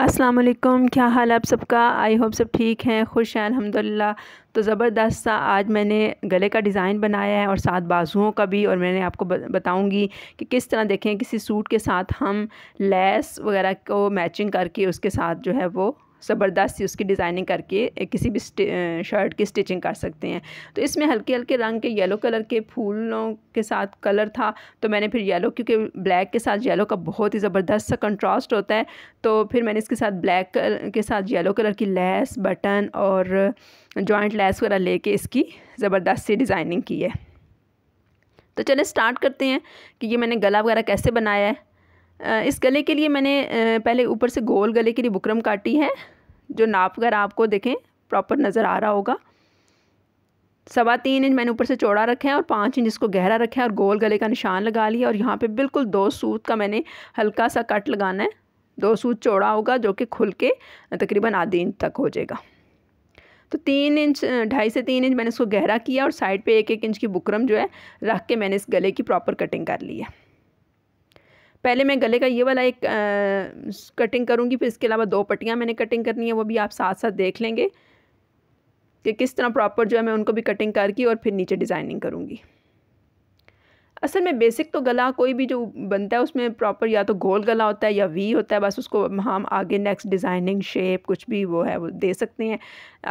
अस्सलाम वालेकुम क्या हाल आप सबका आई होप सब ठीक हैं खुश हैं अल्हम्दुलिल्लाह तो ज़बरदस्त सा आज मैंने गले का डिज़ाइन बनाया है और साथ बाजुओं का भी और मैंने आपको बताऊंगी कि किस तरह देखें किसी सूट के साथ हम लेस वगैरह को मैचिंग करके उसके साथ जो है वो ज़बरदस्त सी उसकी डिज़ाइनिंग करके किसी भी शर्ट की स्टिचिंग कर सकते हैं तो इसमें हल्के हल्के रंग के येलो कलर के फूलों के साथ कलर था तो मैंने फिर येलो क्योंकि ब्लैक के साथ येलो का बहुत ही ज़बरदस्त सा कंट्रास्ट होता है तो फिर मैंने इसके साथ ब्लैक के साथ येलो कलर की लेस बटन और जॉइंट लेस वगैरह लेके इसकी ज़बरदस्त सी डिज़ाइनिंग की है तो चले स्टार्ट करते हैं कि ये मैंने गला वगैरह कैसे बनाया है इस गले के लिए मैंने पहले ऊपर से गोल गले के लिए बुकरम काटी है जो नाप कर आपको देखें प्रॉपर नज़र आ रहा होगा सवा तीन इंच मैंने ऊपर से चौड़ा रखा है और पाँच इंच इसको गहरा रखा है और गोल गले का निशान लगा लिया और यहाँ पे बिल्कुल दो सूत का मैंने हल्का सा कट लगाना है दो सूत चौड़ा होगा जो कि खुल के तकरीबन आधे इंच तक हो जाएगा तो तीन इंच ढाई से तीन इंच मैंने इसको गहरा किया और साइड पे एक एक इंच की बुकरम जो है रख के मैंने इस गले की प्रॉपर कटिंग कर ली है पहले मैं गले का ये वाला एक आ, कटिंग करूँगी फिर इसके अलावा दो पट्टियाँ मैंने कटिंग करनी है वो भी आप साथ साथ देख लेंगे कि किस तरह प्रॉपर जो है मैं उनको भी कटिंग करके और फिर नीचे डिज़ाइनिंग करूँगी असल में बेसिक तो गला कोई भी जो बनता है उसमें प्रॉपर या तो गोल गला होता है या वी होता है बस उसको हम आगे नेक्स्ट डिज़ाइनिंग शेप कुछ भी वो है वो दे सकते हैं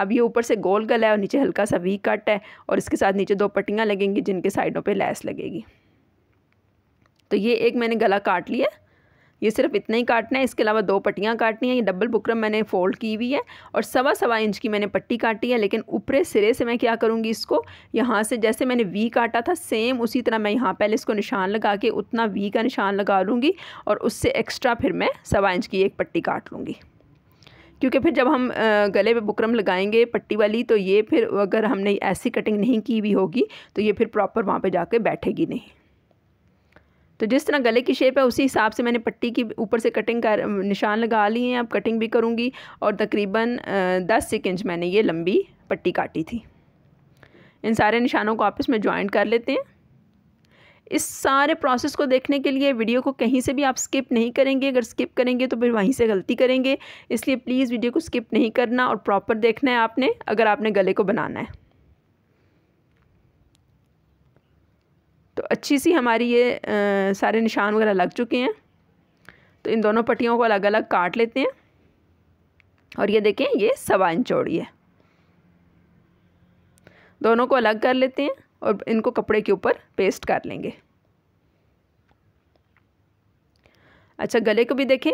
अब ये ऊपर से गोल गला है और नीचे हल्का सा वी कट है और इसके साथ नीचे दो पट्टियाँ लगेंगी जिनके साइडों पर लैस लगेगी तो ये एक मैंने गला काट लिया ये सिर्फ इतना ही काटना है इसके अलावा दो पट्टियाँ काटनी है ये डबल बुकरम मैंने फोल्ड की हुई है और सवा सवा इंच की मैंने पट्टी काटी है लेकिन ऊपरे सिरे से मैं क्या करूँगी इसको यहाँ से जैसे मैंने वी काटा था सेम उसी तरह मैं यहाँ पहले इसको निशान लगा के उतना वी का निशान लगा लूँगी और उससे एक्स्ट्रा फिर मैं सवा इंच की एक पट्टी काट लूँगी क्योंकि फिर जब हम गले पे बुकरम लगाएंगे पट्टी वाली तो ये फिर अगर हमने ऐसी कटिंग नहीं की हुई होगी तो ये फिर प्रॉपर वहाँ पे जाके बैठेगी नहीं तो जिस तरह गले की शेप है उसी हिसाब से मैंने पट्टी की ऊपर से कटिंग कर निशान लगा लिए हैं अब कटिंग भी करूँगी और तकरीबन दस एक इंच मैंने ये लंबी पट्टी काटी थी इन सारे निशानों को आपस में ज्वाइंट कर लेते हैं इस सारे प्रोसेस को देखने के लिए वीडियो को कहीं से भी आप स्किप नहीं करेंगे अगर स्किप करेंगे तो फिर वहीं से गलती करेंगे इसलिए प्लीज़ वीडियो को स्किप नहीं करना और प्रॉपर देखना है आपने अगर आपने गले को बनाना है तो अच्छी सी हमारी ये आ, सारे निशान वगैरह लग चुके हैं तो इन दोनों पट्टियों को अलग अलग काट लेते हैं और ये देखें ये सवा इंच चौड़ी है दोनों को अलग कर लेते हैं और इनको कपड़े के ऊपर पेस्ट कर लेंगे अच्छा गले को भी देखें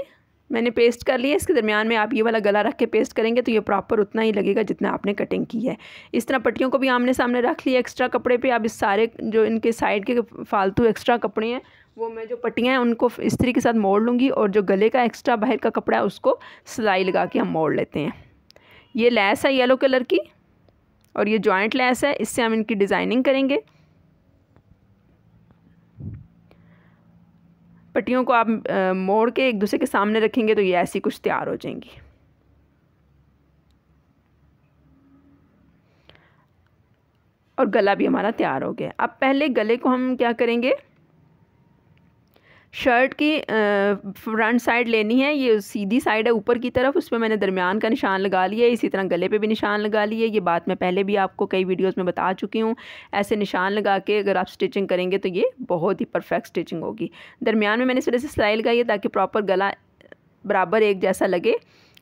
मैंने पेस्ट कर लिया इसके दरमियान में आप ये वाला गला रख के पेस्ट करेंगे तो ये प्रॉपर उतना ही लगेगा जितना आपने कटिंग की है इस तरह पट्टियों को भी आमने सामने रख लिया एक्स्ट्रा कपड़े पे आप इस सारे जो इनके साइड के फालतू एक्स्ट्रा कपड़े हैं वो मैं जो पट्टियाँ हैं उनको इस्त्री के साथ मोड़ लूँगी और जो गले का एक्स्ट्रा बाहर का कपड़ा है उसको सिलाई लगा के हम मोड़ लेते हैं ये लैस है येलो कलर की और ये जॉइंट लैस है इससे हम इनकी डिज़ाइनिंग करेंगे पट्टियों को आप मोड़ के एक दूसरे के सामने रखेंगे तो ये ऐसी कुछ तैयार हो जाएंगी और गला भी हमारा तैयार हो गया अब पहले गले को हम क्या करेंगे शर्ट की फ्रंट साइड लेनी है ये सीधी साइड है ऊपर की तरफ उस पर मैंने दरमियान का निशान लगा लिया इसी तरह गले पे भी निशान लगा लिया ये बात मैं पहले भी आपको कई वीडियोस में बता चुकी हूँ ऐसे निशान लगा के अगर आप स्टिचिंग करेंगे तो ये बहुत ही परफेक्ट स्टिचिंग होगी दरमियान में मैंने इस वजह से सिलाई लगाई है ताकि प्रॉपर गला बराबर एक जैसा लगे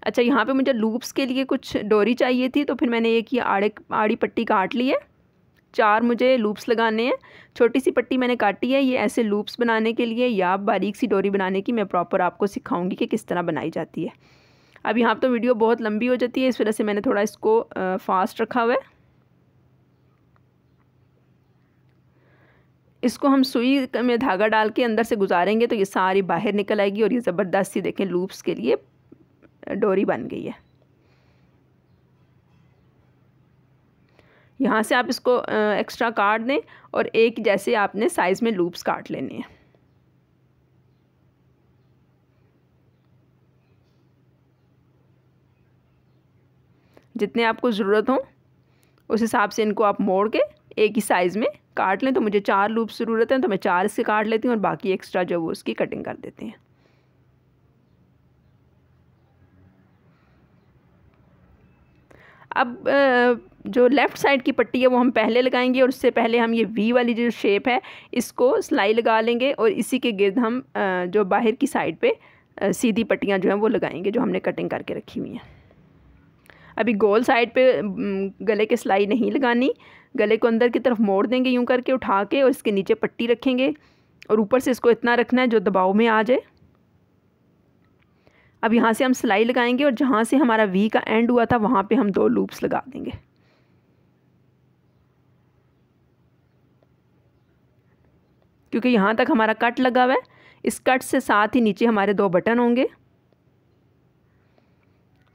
अच्छा यहाँ पर मुझे लूप्स के लिए कुछ डोरी चाहिए थी तो फिर मैंने ये की आड़े आड़ी पट्टी काट ली है चार मुझे लूप्स लगाने हैं छोटी सी पट्टी मैंने काटी है ये ऐसे लूप्स बनाने के लिए या बारीक सी डोरी बनाने की मैं प्रॉपर आपको सिखाऊंगी कि किस तरह बनाई जाती है अब यहाँ तो वीडियो बहुत लंबी हो जाती है इस वजह से मैंने थोड़ा इसको फास्ट रखा हुआ है इसको हम सुई में धागा डाल के अंदर से गुजारेंगे तो ये सारी बाहर निकल आएगी और ये ज़बरदस्ती देखें लूप्स के लिए डोरी बन गई है यहाँ से आप इसको एक्स्ट्रा काट दें और एक जैसे आपने साइज़ में लूप्स काट लेने हैं जितने आपको ज़रूरत हो उस हिसाब से इनको आप मोड़ के एक ही साइज़ में काट लें तो मुझे चार लूप्स ज़रूरत हैं तो मैं चार इसके काट लेती हूँ और बाकी एक्स्ट्रा जो वो उसकी कटिंग कर देते हैं अब जो लेफ़्ट साइड की पट्टी है वो हम पहले लगाएंगे और उससे पहले हम ये वी वाली जो शेप है इसको सिलाई लगा लेंगे और इसी के गिर्द हम जो बाहर की साइड पे सीधी पट्टियाँ जो हैं वो लगाएंगे जो हमने कटिंग करके रखी हुई हैं अभी गोल साइड पे गले के सिलाई नहीं लगानी गले को अंदर की तरफ मोड़ देंगे यूँ करके उठा के और इसके नीचे पट्टी रखेंगे और ऊपर से इसको इतना रखना है जो दबाव में आ जाए अब यहाँ से हम सिलाई लगाएंगे और जहाँ से हमारा वी का एंड हुआ था वहाँ पे हम दो लूप्स लगा देंगे क्योंकि यहाँ तक हमारा कट लगा हुआ है इस कट से साथ ही नीचे हमारे दो बटन होंगे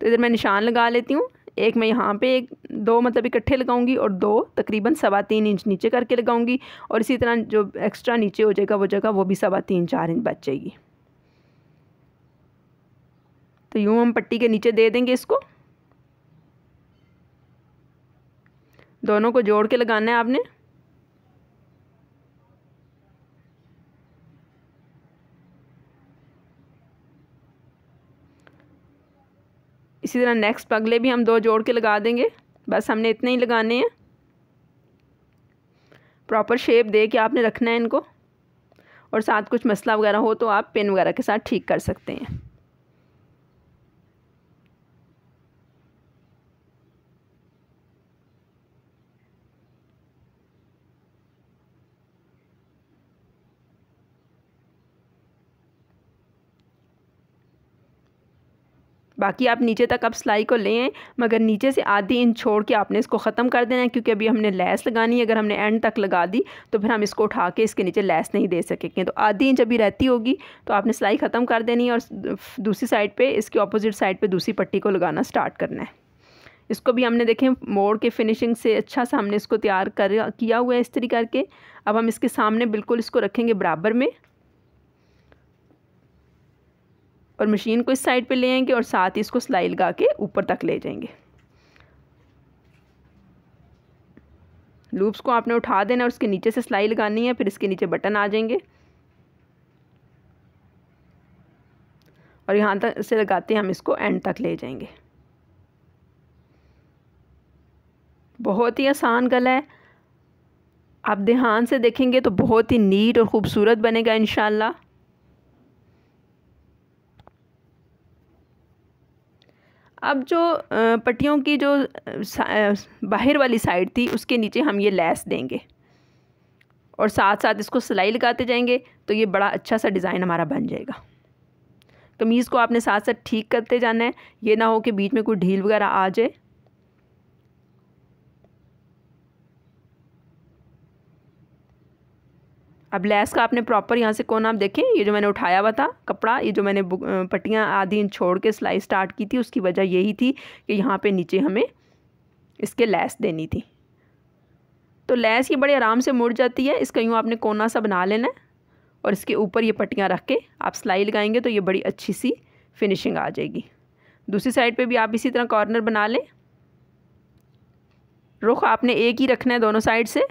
तो इधर मैं निशान लगा लेती हूँ एक मैं यहाँ पे एक दो मतलब इकट्ठे लगाऊंगी और दो तकरीबन सवा तीन इंच नीचे करके लगाऊंगी और इसी तरह जो एक्स्ट्रा नीचे हो जाएगा वो जगह वो भी सवा तीन चार इंच बच जाएगी तो यूँ हम पट्टी के नीचे दे देंगे इसको दोनों को जोड़ के लगाना है आपने इसी तरह नेक्स्ट पगले भी हम दो जोड़ के लगा देंगे बस हमने इतने ही लगाने हैं प्रॉपर शेप दे के आपने रखना है इनको और साथ कुछ मसला वगैरह हो तो आप पेन वगैरह के साथ ठीक कर सकते हैं बाकी आप नीचे तक आप सिलाई को ले आएँ मगर नीचे से आधी इंच छोड़ के आपने इसको ख़त्म कर देना है क्योंकि अभी हमने लेस लगानी है अगर हमने एंड तक लगा दी तो फिर हम इसको उठा के इसके नीचे लेस नहीं दे सकेंगे तो आधी इंच अभी रहती होगी तो आपने सिलाई ख़त्म कर देनी है और दूसरी साइड पर इसके अपोजिट साइड पर दूसरी पट्टी को लगाना स्टार्ट करना है इसको भी हमने देखें मोड़ के फिनिशिंग से अच्छा सा हमने इसको तैयार कर किया हुआ है इस तरीके करके अब हम इसके सामने बिल्कुल इसको रखेंगे बराबर में और मशीन को इस साइड पे ले आएंगे और साथ ही इसको सिलाई लगा के ऊपर तक ले जाएंगे लूप्स को आपने उठा देना और उसके नीचे से सिलाई लगानी है फिर इसके नीचे बटन आ जाएंगे और यहाँ तक से लगाते हम इसको एंड तक ले जाएंगे बहुत ही आसान गला है आप ध्यान से देखेंगे तो बहुत ही नीट और ख़ूबसूरत बनेगा इन अब जो पट्टियों की जो बाहर वाली साइड थी उसके नीचे हम ये लैस देंगे और साथ साथ इसको सिलाई लगाते जाएंगे तो ये बड़ा अच्छा सा डिज़ाइन हमारा बन जाएगा कमीज़ को आपने साथ साथ ठीक करते जाना है ये ना हो कि बीच में कोई ढील वगैरह आ जाए अब लैस का आपने प्रॉपर यहाँ से कोना आप देखें ये जो मैंने उठाया हुआ था कपड़ा ये जो मैंने पट्टियाँ आधी इंच छोड़ के सिलाई स्टार्ट की थी उसकी वजह यही थी कि यहाँ पे नीचे हमें इसके लैस देनी थी तो लैस ये बड़े आराम से मुड़ जाती है इसका यूँ आपने कोना सा बना लेना है और इसके ऊपर ये पट्टियाँ रख के आप सिलाई लगाएंगे तो ये बड़ी अच्छी सी फिनिशिंग आ जाएगी दूसरी साइड पर भी आप इसी तरह कॉर्नर बना लें रुख आपने एक ही रखना है दोनों साइड से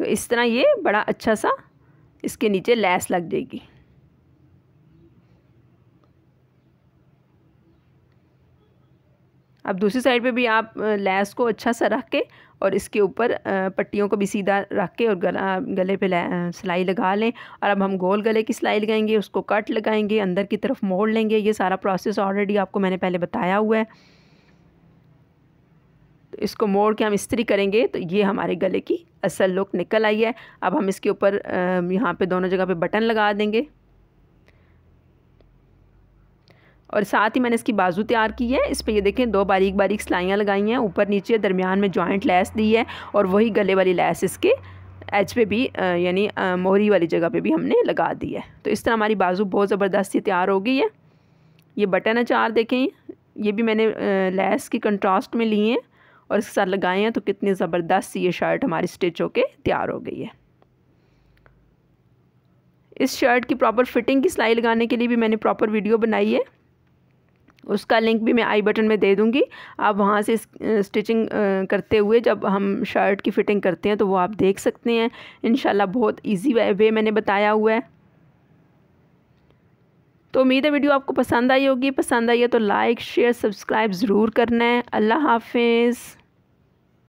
तो इस तरह ये बड़ा अच्छा सा इसके नीचे लैस लग जाएगी अब दूसरी साइड पे भी आप लैस को अच्छा सा रख के और इसके ऊपर पट्टियों को भी सीधा रख के और गला गले पे सिलाई लगा लें और अब हम गोल गले की सिलाई लगाएंगे उसको कट लगाएंगे अंदर की तरफ मोड़ लेंगे ये सारा प्रोसेस ऑलरेडी आपको मैंने पहले बताया हुआ है तो इसको मोड़ के हम इस्त्री करेंगे तो ये हमारे गले की असल लुक निकल आई है अब हम इसके ऊपर यहाँ पे दोनों जगह पे बटन लगा देंगे और साथ ही मैंने इसकी बाजू तैयार की है इस पर ये देखें दो बारीक बारीक सिलाइयाँ लगाई हैं ऊपर नीचे दरमियान में जॉइंट लैस दी है और वही गले वाली लैस इसके एच पे भी यानी मोहरी वाली जगह पे भी हमने लगा दी है तो इस तरह हमारी बाजू बहुत ज़बरदस्ती तैयार हो गई है ये बटन अचार देखें ये भी मैंने लैस की कंट्रास्ट में लिए हैं और इसके साथ लगाए हैं तो कितनी ज़बरदस्त ये शर्ट हमारी स्टिच होके तैयार हो गई है इस शर्ट की प्रॉपर फिटिंग की सिलाई लगाने के लिए भी मैंने प्रॉपर वीडियो बनाई है उसका लिंक भी मैं आई बटन में दे दूँगी आप वहाँ से स्टिचिंग करते हुए जब हम शर्ट की फ़िटिंग करते हैं तो वो आप देख सकते हैं इन बहुत ईजी वे मैंने बताया हुआ है तो उम्मीद है वीडियो आपको पसंद आई होगी पसंद आई है तो लाइक शेयर सब्सक्राइब ज़रूर करना है अल्लाह हाफिज़